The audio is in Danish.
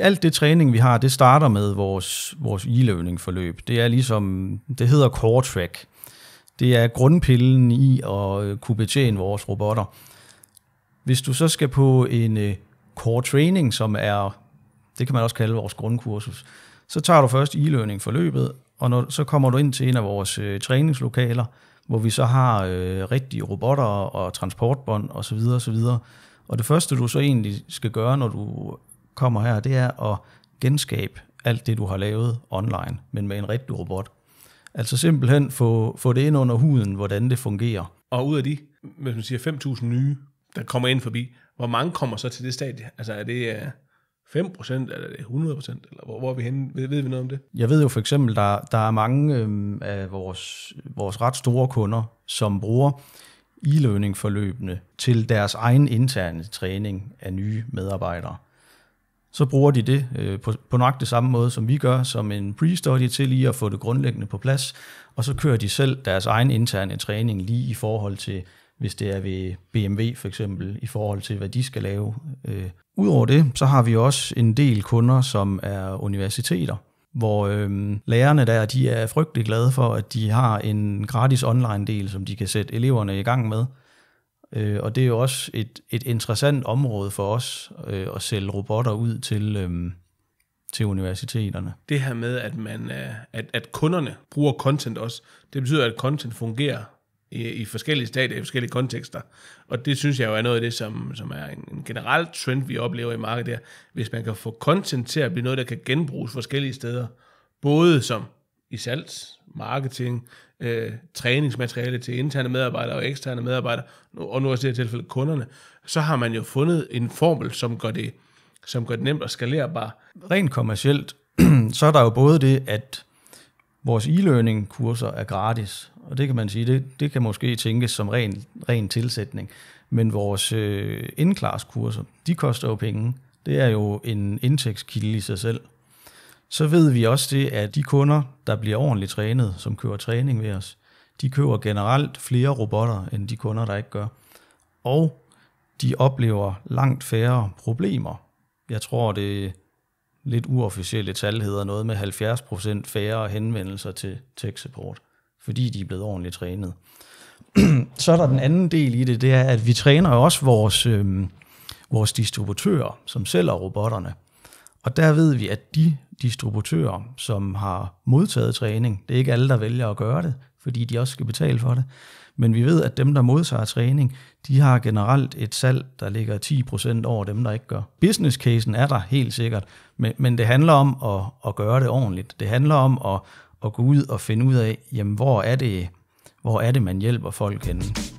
alt det træning, vi har, det starter med vores, vores e-learning forløb. Det er ligesom, det hedder core track. Det er grundpillen i at øh, kunne betjene vores robotter. Hvis du så skal på en øh, core training, som er, det kan man også kalde vores grundkursus, så tager du først e-learning forløbet, og når, så kommer du ind til en af vores øh, træningslokaler, hvor vi så har øh, rigtige robotter og transportbånd osv. og, Og det første, du så egentlig skal gøre, når du kommer her, det er at genskabe alt det, du har lavet online, men med en rigtig robot. Altså simpelthen få, få det ind under huden, hvordan det fungerer. Og ud af de, hvis man siger 5.000 nye, der kommer ind forbi, hvor mange kommer så til det stadie? Altså er det 5%, øh, eller er det 100%, eller hvor, hvor er vi henne? Ved, ved vi noget om det? Jeg ved jo for eksempel, der, der er mange øhm, af vores, vores ret store kunder, som bruger e-learning-forløbene til deres egen interne træning af nye medarbejdere så bruger de det øh, på, på nok det samme måde, som vi gør, som en pre-study til lige at få det grundlæggende på plads, og så kører de selv deres egen interne træning lige i forhold til, hvis det er ved BMW for eksempel, i forhold til, hvad de skal lave. Øh. Udover det, så har vi også en del kunder, som er universiteter, hvor øh, lærerne der, de er frygtelig glade for, at de har en gratis online-del, som de kan sætte eleverne i gang med. Øh, og det er jo også et, et interessant område for os øh, at sælge robotter ud til, øh, til universiteterne. Det her med, at, man, øh, at, at kunderne bruger content også, det betyder, at content fungerer i, i forskellige stadier, i forskellige kontekster. Og det synes jeg jo er noget af det, som, som er en, en generel trend, vi oplever i markedet der. Hvis man kan få content til at blive noget, der kan genbruges forskellige steder, både som i salgs, marketing, øh, træningsmateriale til interne medarbejdere og eksterne medarbejdere, og nu også i det her tilfælde kunderne, så har man jo fundet en formel, som gør det, som gør det nemt og skalerbart. Rent kommercielt, så er der jo både det, at vores e-learning-kurser er gratis, og det kan man sige, det, det kan måske tænkes som ren, ren tilsætning, men vores øh, indklarskurser, kurser de koster jo penge. Det er jo en indtægtskilde i sig selv. Så ved vi også det, at de kunder, der bliver ordentligt trænet, som køber træning ved os, de køber generelt flere robotter, end de kunder, der ikke gør. Og de oplever langt færre problemer. Jeg tror, det lidt uofficielle tal hedder noget med 70% færre henvendelser til tech support, fordi de er blevet ordentligt trænet. Så er der den anden del i det, det er, at vi træner også vores, øh, vores distributører, som sælger robotterne. Og der ved vi, at de distributører, som har modtaget træning. Det er ikke alle, der vælger at gøre det, fordi de også skal betale for det. Men vi ved, at dem, der modtager træning, de har generelt et salg, der ligger 10% over dem, der ikke gør. Business casen er der helt sikkert, men, men det handler om at, at gøre det ordentligt. Det handler om at, at gå ud og finde ud af, jamen, hvor er det, hvor er det man hjælper folk henne.